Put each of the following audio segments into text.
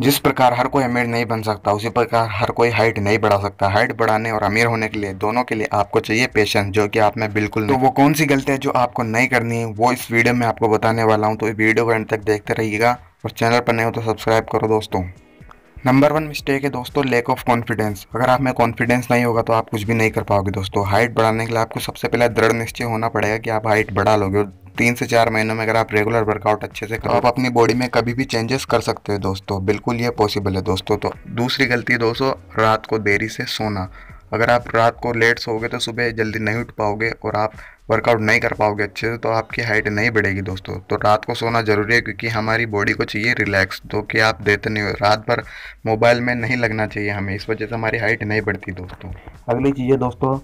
जिस प्रकार हर कोई अमीर नहीं बन सकता उसी प्रकार हर कोई हाइट नहीं बढ़ा सकता हाइट बढ़ाने और अमीर होने के लिए दोनों के लिए आपको चाहिए पेशेंस जो कि आप में बिल्कुल तो वो कौन सी गलती है जो आपको नहीं करनी है वो इस वीडियो में आपको बताने वाला हूँ तो वीडियो को एंड तक देखते रहिएगा और चैनल पर नहीं हो तो सब्सक्राइब करो दोस्तों नंबर वन मिस्टेक है दोस्तों लैक ऑफ कॉन्फिडेंस अगर आप में कॉन्फिडेंस नहीं होगा तो आप कुछ भी नहीं कर पाओगे दोस्तों हाइट बढ़ाने के लिए आपको सबसे पहले दृढ़ निश्चय होना पड़ेगा कि आप हाइट बढ़ा लोगे और तीन से चार महीनों में अगर आप रेगुलर वर्कआउट अच्छे से करो तो आप अपनी बॉडी में कभी भी चेंजेस कर सकते हो दोस्तों बिल्कुल ये पॉसिबल है दोस्तों तो दूसरी गलती दोस्तों रात को देरी से सोना अगर आप रात को लेट सोओगे तो सुबह जल्दी नहीं उठ पाओगे और आप वर्कआउट नहीं कर पाओगे अच्छे से तो आपकी हाइट नहीं बढ़ेगी दोस्तों तो रात को सोना ज़रूरी है क्योंकि हमारी बॉडी को चाहिए रिलैक्स जो कि आप देते नहीं हो रात भर मोबाइल में नहीं लगना चाहिए हमें इस वजह से हमारी हाइट नहीं बढ़ती दोस्तों अगली चीज़ है दोस्तों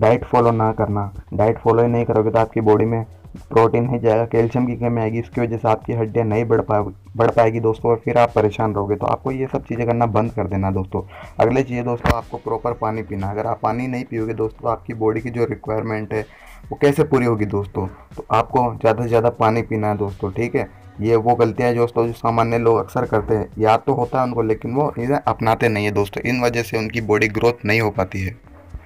डाइट फॉलो ना करना डाइट फॉलो ही नहीं करोगे तो आपकी बॉडी में प्रोटीन नहीं जाएगा कैल्शियम की कमी आएगी इसकी वजह से आपकी हड्डियाँ नहीं बढ़ पा बढ़ पाएगी दोस्तों और फिर आप परेशान रहोगे तो आपको ये सब चीज़ें करना बंद कर देना दोस्तों अगले चीज़ दोस्तों आपको प्रॉपर पानी पीना अगर आप पानी नहीं पियोगे दोस्तों तो आपकी बॉडी की जो रिक्वायरमेंट है वो कैसे पूरी होगी दोस्तों तो आपको ज़्यादा से ज़्यादा पानी पीना है दोस्तों ठीक है ये वो गलतियाँ दोस्तों जो सामान्य लोग अक्सर करते हैं याद तो होता है उनको लेकिन वो इन्हें अपनाते नहीं है दोस्तों इन वजह से उनकी बॉडी ग्रोथ नहीं हो पाती है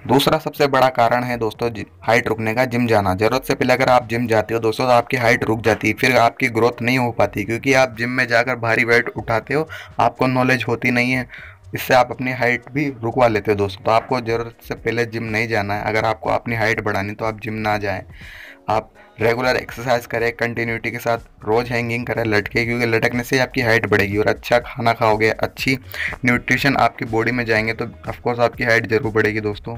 दूसरा सबसे बड़ा कारण है दोस्तों हाइट रुकने का जिम जाना जरूरत से पहले अगर आप जिम जाते हो दोस्तों तो आपकी हाइट रुक जाती है फिर आपकी ग्रोथ नहीं हो पाती क्योंकि आप जिम में जाकर भारी वेट उठाते हो आपको नॉलेज होती नहीं है इससे आप अपनी हाइट भी रुकवा लेते हो दोस्तों तो आपको ज़रूरत से पहले जिम नहीं जाना है अगर आपको अपनी हाइट बढ़ानी तो आप जिम ना जाएं आप रेगुलर एक्सरसाइज करें कंटिन्यूटी के साथ रोज़ हैंगिंग करें लटके क्योंकि लटकने से आपकी हाइट बढ़ेगी और अच्छा खाना खाओगे अच्छी न्यूट्रिशन आपकी बॉडी में जाएंगे तो ऑफकोर्स आपकी हाइट ज़रूर बढ़ेगी दोस्तों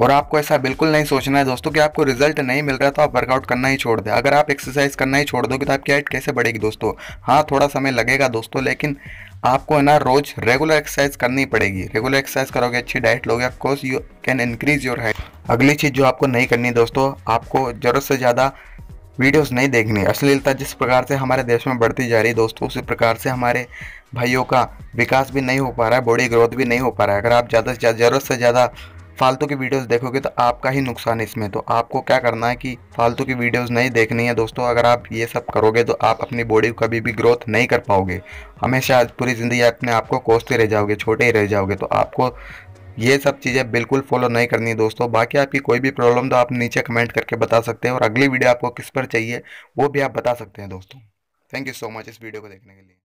और आपको ऐसा बिल्कुल नहीं सोचना है दोस्तों कि आपको रिजल्ट नहीं मिल रहा तो आप वर्कआउट करना ही छोड़ दें अगर आप एक्सरसाइज करना ही छोड़ दोगे तो आपकी हाइट कैसे बढ़ेगी दोस्तों हाँ थोड़ा समय लगेगा दोस्तों लेकिन आपको है ना रोज रेगुलर एक्सरसाइज करनी पड़ेगी रेगुलर एक्सरसाइज करोगे अच्छी डाइट लोगे of course you can increase your height अगली चीज़ जो आपको नहीं करनी दोस्तों आपको ज़रूरत से ज़्यादा वीडियोस नहीं देखनी अश्लीलता जिस प्रकार से हमारे देश में बढ़ती जा रही है दोस्तों उसी प्रकार से हमारे भाइयों का विकास भी नहीं हो पा रहा है बॉडी ग्रोथ भी नहीं हो पा रहा है अगर आप ज़्यादा से ज़्यादा ज़रूरत से ज़्यादा फालतू की वीडियोस देखोगे तो आपका ही नुकसान इसमें तो आपको क्या करना है कि फालतू की वीडियोस नहीं देखनी है दोस्तों अगर आप ये सब करोगे तो आप अपनी बॉडी कभी भी ग्रोथ नहीं कर पाओगे हमेशा पूरी ज़िंदगी अपने आप को कोसते रह जाओगे छोटे ही रह जाओगे तो आपको ये सब चीज़ें बिल्कुल फॉलो नहीं करनी है दोस्तों बाकी आपकी कोई भी प्रॉब्लम तो आप नीचे कमेंट करके बता सकते हैं और अगली वीडियो आपको किस पर चाहिए वो भी आप बता सकते हैं दोस्तों थैंक यू सो मच इस वीडियो को देखने के लिए